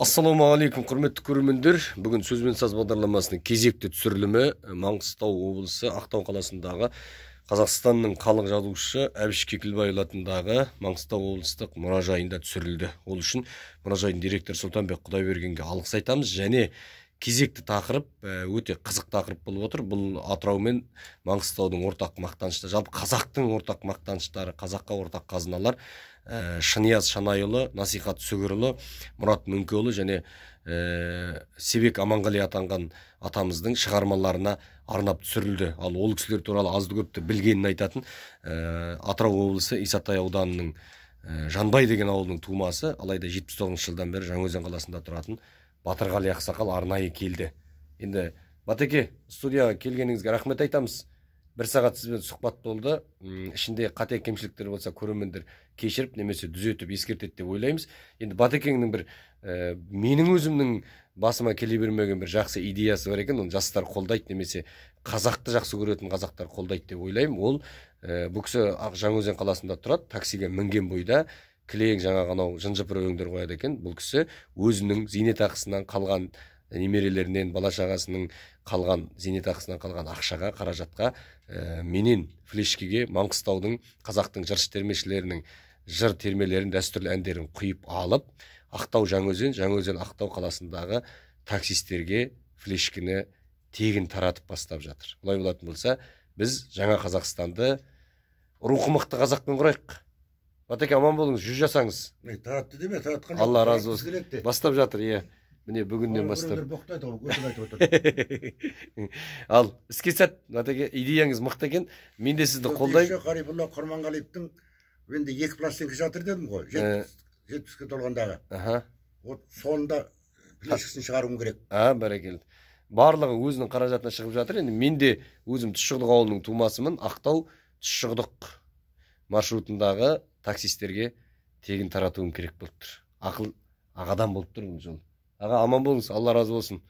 ассалаумағалейкум құрметті көрермендер бүгін сөзбен саз бағдарламасының кезекті түсірілімі э, маңғыстау облысы ақтау қаласындағы қазақстанның халық жазушысы әбіш кекілбайұлы атындағы маңғыстау облыстық мұражайында түсірілді ол үшін мұражайдың директоры сұлтанбек құдайбергенге алғыс айтамыз және кезекті тақырып э, өте қызық тақырып болып отыр бұл атырау мен маңғыстаудың ортақ мақтанышы жалпы қазақтың ортақ мақтаныштары қазаққа ортақ қазыналар ә, шынияз шанайұлы насихат сүгірұлы мұрат мүңкеұлы және ә, себек аманғали атанған атамыздың шығармаларына арнап түсірілді ал ол кісілер туралы азды көпті білгенін айтатын ә, атырау облысы исатай ауданының жанбай деген ауылының тумасы алайда жетпіс тоғызыншы жылдан бері жаңаөзен қаласында тұратын батырғали ақсақал арнайы келді енді батеке студияға келгеніңізге рахмет айтамыз бір сағат сізбен сұхбат болды ішінде қате кемшіліктер болса көрермендер кешіріп немесе түзетіп ескертеді деп ойлаймыз енді батекеңнің бір э, менің өзімнің басыма келе бермеген бір жақсы идеясы бар екен оны жастар қолдайды немесе қазақты жақсы көретін қазақтар қолдайды деп ойлаймын ол ә, бұл кісі қаласында тұрады таксиге мінген бойда кілең жаңағы анау жыпыр өлеңдер қояды екен бұл кісі өзінің зейнетақысынан қалған немерелерінен бала шағасының қалған зейнетақысынан қалған ақшаға қаражатқа ә, менен флешкеге маңғыстаудың қазақтың жыршы термешілерінің жыр термелерін дәстүрлі әндерін құйып алып ақтау жаңаөзен жаңаөзен ақтау қаласындағы таксистерге флешкіні тегін таратып бастап жатыр олай болатын болса біз жаңа қазақстанды рухы мықты қазақпен құрайық батеке аман болыңыз жүз жасаңыз таратты деме таратқан алла разы болсын бастап жатыр иә міне бүгіннен бастап боқтайды ғой өтірік айтып отыр ал іске сәт батеке идеяңыз мықты екен мен де сізді қолдаймын ғарифолла құрманғалиевтің енді екі пластинка жатыр дедім ғой ә. жетпіске толғандағы аха вот соныда плешкісін шығаруым керек а бәрекелді барлығы өзінің қаражатына шығып жатыр енді мен де өзім тұщықұдық ауылының тумасымын ақтау тұщықұдық маршрутындағы таксисттерге тегін таратуым керек болып тұр ақыл ағадан болып тұр бұл жол аға аман болыңыз алла разы болсын